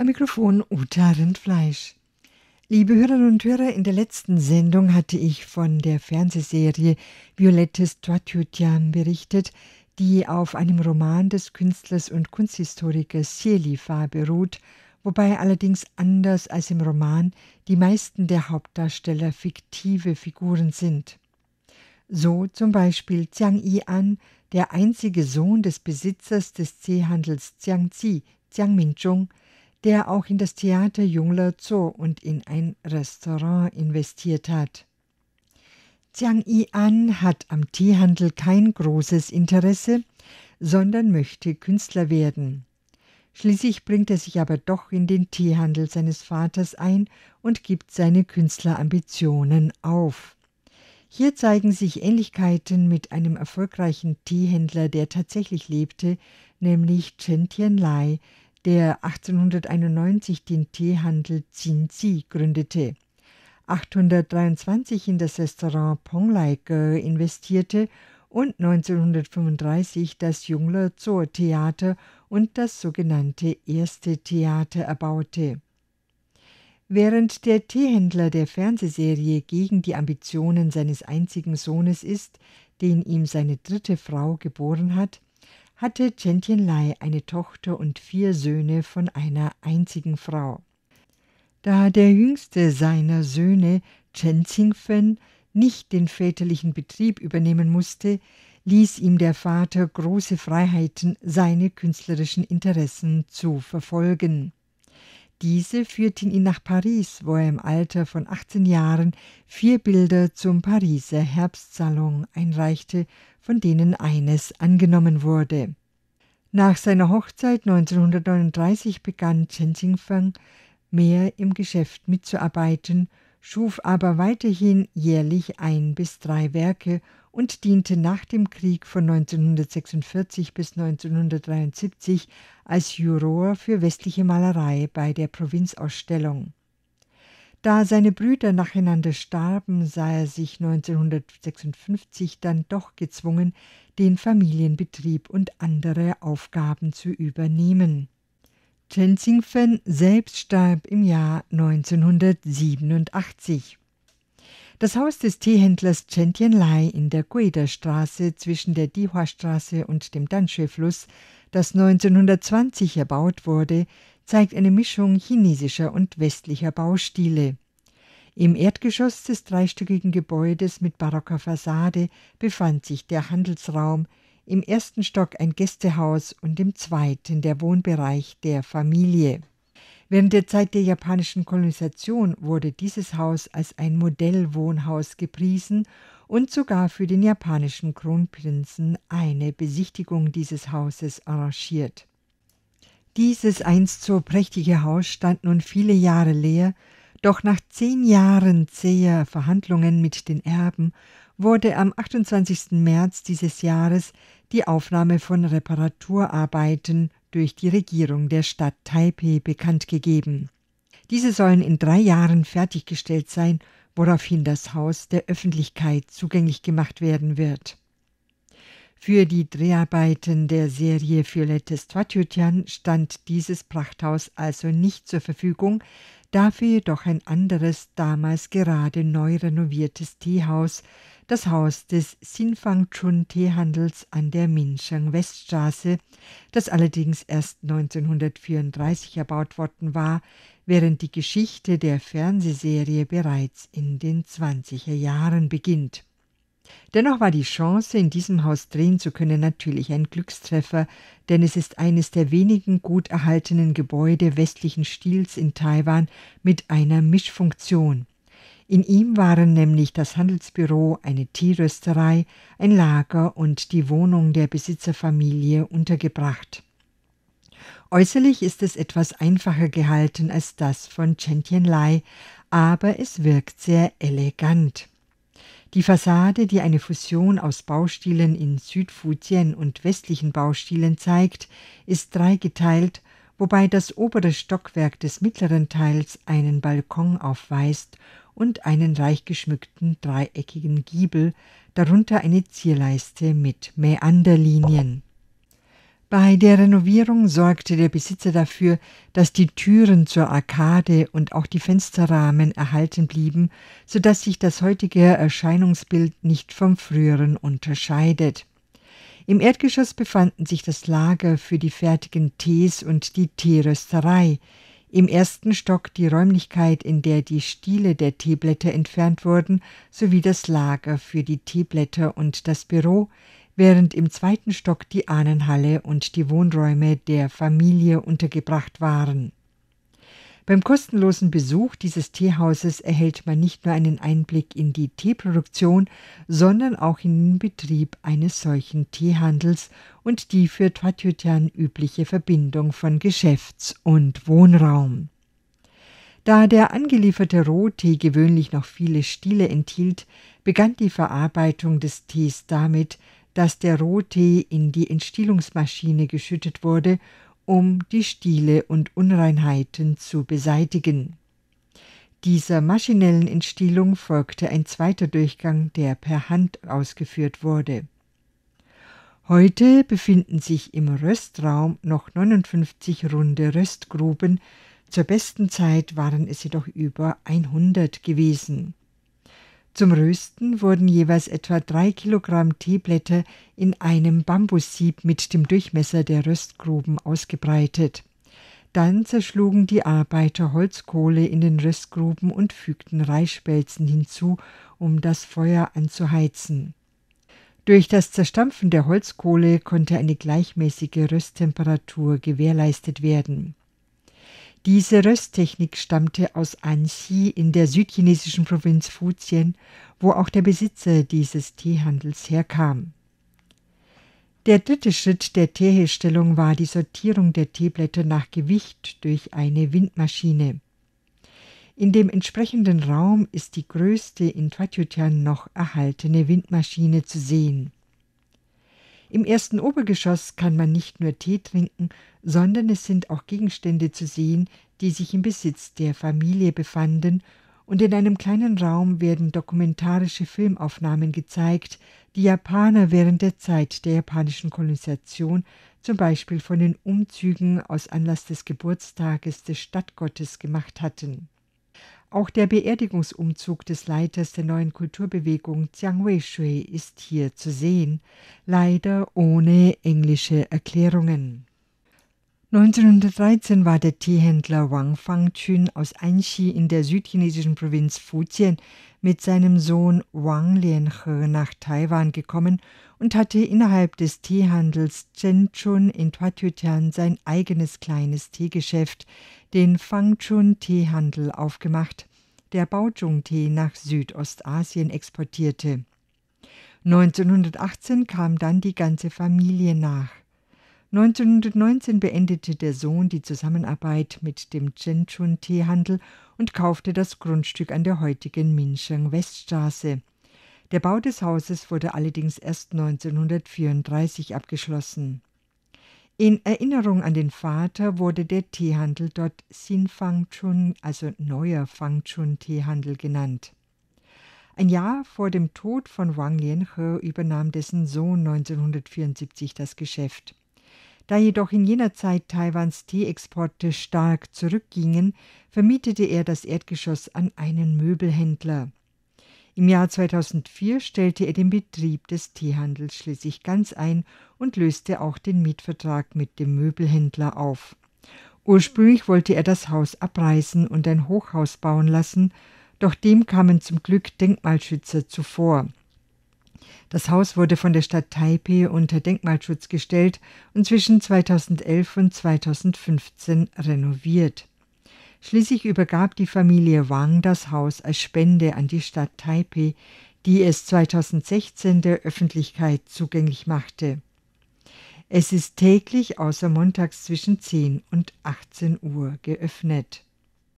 Am Mikrofon Uta Rindfleisch. Liebe Hörerinnen und Hörer, in der letzten Sendung hatte ich von der Fernsehserie Violettes Toitutjan berichtet, die auf einem Roman des Künstlers und Kunsthistorikers Sielifa beruht, wobei allerdings anders als im Roman die meisten der Hauptdarsteller fiktive Figuren sind. So zum Beispiel Jiang Yi An, der einzige Sohn des Besitzers des Teehandels Zi, Jiang Minzhong, der auch in das Theater Jungler Zoo und in ein Restaurant investiert hat. Jiang Yi'an hat am Teehandel kein großes Interesse, sondern möchte Künstler werden. Schließlich bringt er sich aber doch in den Teehandel seines Vaters ein und gibt seine Künstlerambitionen auf. Hier zeigen sich Ähnlichkeiten mit einem erfolgreichen Teehändler, der tatsächlich lebte, nämlich Chen Tian Lai, der 1891 den Teehandel Zinzi gründete, 823 in das Restaurant Ponglaike investierte und 1935 das Jungler Zoo Theater und das sogenannte Erste Theater erbaute. Während der Teehändler der Fernsehserie gegen die Ambitionen seines einzigen Sohnes ist, den ihm seine dritte Frau geboren hat, hatte Chen Lai eine Tochter und vier Söhne von einer einzigen Frau. Da der jüngste seiner Söhne, Chen Xingfen, nicht den väterlichen Betrieb übernehmen musste, ließ ihm der Vater große Freiheiten, seine künstlerischen Interessen zu verfolgen. Diese führten ihn nach Paris, wo er im Alter von 18 Jahren vier Bilder zum Pariser Herbstsalon einreichte, von denen eines angenommen wurde. Nach seiner Hochzeit 1939 begann Chen Xingfeng mehr im Geschäft mitzuarbeiten schuf aber weiterhin jährlich ein bis drei Werke und diente nach dem Krieg von 1946 bis 1973 als Juror für westliche Malerei bei der Provinzausstellung. Da seine Brüder nacheinander starben, sah er sich 1956 dann doch gezwungen, den Familienbetrieb und andere Aufgaben zu übernehmen. Chen Xingfen selbst starb im Jahr 1987. Das Haus des Teehändlers Chen Tianlai in der gueda straße zwischen der Dihua-Straße und dem Danshui-Fluss, das 1920 erbaut wurde, zeigt eine Mischung chinesischer und westlicher Baustile. Im Erdgeschoss des dreistöckigen Gebäudes mit barocker Fassade befand sich der Handelsraum, im ersten Stock ein Gästehaus und im zweiten der Wohnbereich der Familie. Während der Zeit der japanischen Kolonisation wurde dieses Haus als ein Modellwohnhaus gepriesen und sogar für den japanischen Kronprinzen eine Besichtigung dieses Hauses arrangiert. Dieses einst so prächtige Haus stand nun viele Jahre leer, doch nach zehn Jahren zäher Verhandlungen mit den Erben wurde am 28. März dieses Jahres die Aufnahme von Reparaturarbeiten durch die Regierung der Stadt Taipeh bekannt gegeben. Diese sollen in drei Jahren fertiggestellt sein, woraufhin das Haus der Öffentlichkeit zugänglich gemacht werden wird. Für die Dreharbeiten der Serie Violettes Twatjutjan stand dieses Prachthaus also nicht zur Verfügung, dafür jedoch ein anderes, damals gerade neu renoviertes Teehaus, das Haus des Sinfang-Chun-Teehandels an der Minchang Weststraße, das allerdings erst 1934 erbaut worden war, während die Geschichte der Fernsehserie bereits in den 20er Jahren beginnt. Dennoch war die Chance, in diesem Haus drehen zu können, natürlich ein Glückstreffer, denn es ist eines der wenigen gut erhaltenen Gebäude westlichen Stils in Taiwan mit einer Mischfunktion. In ihm waren nämlich das Handelsbüro, eine Teerösterei, ein Lager und die Wohnung der Besitzerfamilie untergebracht. Äußerlich ist es etwas einfacher gehalten als das von Chen Lai, aber es wirkt sehr elegant. Die Fassade, die eine Fusion aus Baustilen in Südfuzien und westlichen Baustilen zeigt, ist dreigeteilt wobei das obere Stockwerk des mittleren Teils einen Balkon aufweist und einen reich geschmückten dreieckigen Giebel, darunter eine Zierleiste mit Mäanderlinien. Bei der Renovierung sorgte der Besitzer dafür, dass die Türen zur Arkade und auch die Fensterrahmen erhalten blieben, so dass sich das heutige Erscheinungsbild nicht vom früheren unterscheidet. Im Erdgeschoss befanden sich das Lager für die fertigen Tees und die Teerösterei, im ersten Stock die Räumlichkeit, in der die Stiele der Teeblätter entfernt wurden, sowie das Lager für die Teeblätter und das Büro, während im zweiten Stock die Ahnenhalle und die Wohnräume der Familie untergebracht waren beim kostenlosen Besuch dieses Teehauses erhält man nicht nur einen Einblick in die Teeproduktion, sondern auch in den Betrieb eines solchen Teehandels und die für Twatjötjan übliche Verbindung von Geschäfts- und Wohnraum. Da der angelieferte Rohtee gewöhnlich noch viele Stiele enthielt, begann die Verarbeitung des Tees damit, dass der Rohtee in die Entstielungsmaschine geschüttet wurde um die Stiele und Unreinheiten zu beseitigen. Dieser maschinellen Entstielung folgte ein zweiter Durchgang, der per Hand ausgeführt wurde. Heute befinden sich im Röstraum noch 59 runde Röstgruben, zur besten Zeit waren es jedoch über 100 gewesen. Zum Rösten wurden jeweils etwa drei Kilogramm Teeblätter in einem Bambussieb mit dem Durchmesser der Röstgruben ausgebreitet. Dann zerschlugen die Arbeiter Holzkohle in den Röstgruben und fügten Reisspelzen hinzu, um das Feuer anzuheizen. Durch das Zerstampfen der Holzkohle konnte eine gleichmäßige Rösttemperatur gewährleistet werden. Diese Rösttechnik stammte aus Anxi in der südchinesischen Provinz Fuzien, wo auch der Besitzer dieses Teehandels herkam. Der dritte Schritt der Teeherstellung war die Sortierung der Teeblätter nach Gewicht durch eine Windmaschine. In dem entsprechenden Raum ist die größte in Twatiutyan noch erhaltene Windmaschine zu sehen. Im ersten Obergeschoss kann man nicht nur Tee trinken, sondern es sind auch Gegenstände zu sehen, die sich im Besitz der Familie befanden, und in einem kleinen Raum werden dokumentarische Filmaufnahmen gezeigt, die Japaner während der Zeit der japanischen Kolonisation, zum Beispiel von den Umzügen aus Anlass des Geburtstages des Stadtgottes gemacht hatten auch der Beerdigungsumzug des Leiters der neuen Kulturbewegung Jiang Weishui ist hier zu sehen, leider ohne englische Erklärungen. 1913 war der Teehändler Wang Fangchun aus Anxi in der südchinesischen Provinz Fujian mit seinem Sohn Wang Lianhe nach Taiwan gekommen und hatte innerhalb des Teehandels Zhenchun in Twatütian sein eigenes kleines Teegeschäft, den Fangchun Teehandel, aufgemacht, der Baojung-Tee nach Südostasien exportierte. 1918 kam dann die ganze Familie nach. 1919 beendete der Sohn die Zusammenarbeit mit dem Genchun-Teehandel und kaufte das Grundstück an der heutigen Minsheng-Weststraße. Der Bau des Hauses wurde allerdings erst 1934 abgeschlossen. In Erinnerung an den Vater wurde der Teehandel dort Sinfangchun, also neuer Fangchun-Teehandel genannt. Ein Jahr vor dem Tod von Wang Lianhe übernahm dessen Sohn 1974 das Geschäft. Da jedoch in jener Zeit Taiwans Teeexporte stark zurückgingen, vermietete er das Erdgeschoss an einen Möbelhändler. Im Jahr 2004 stellte er den Betrieb des Teehandels schließlich ganz ein und löste auch den Mietvertrag mit dem Möbelhändler auf. Ursprünglich wollte er das Haus abreißen und ein Hochhaus bauen lassen, doch dem kamen zum Glück Denkmalschützer zuvor. Das Haus wurde von der Stadt Taipeh unter Denkmalschutz gestellt und zwischen 2011 und 2015 renoviert. Schließlich übergab die Familie Wang das Haus als Spende an die Stadt Taipeh, die es 2016 der Öffentlichkeit zugänglich machte. Es ist täglich außer montags zwischen 10 und 18 Uhr geöffnet.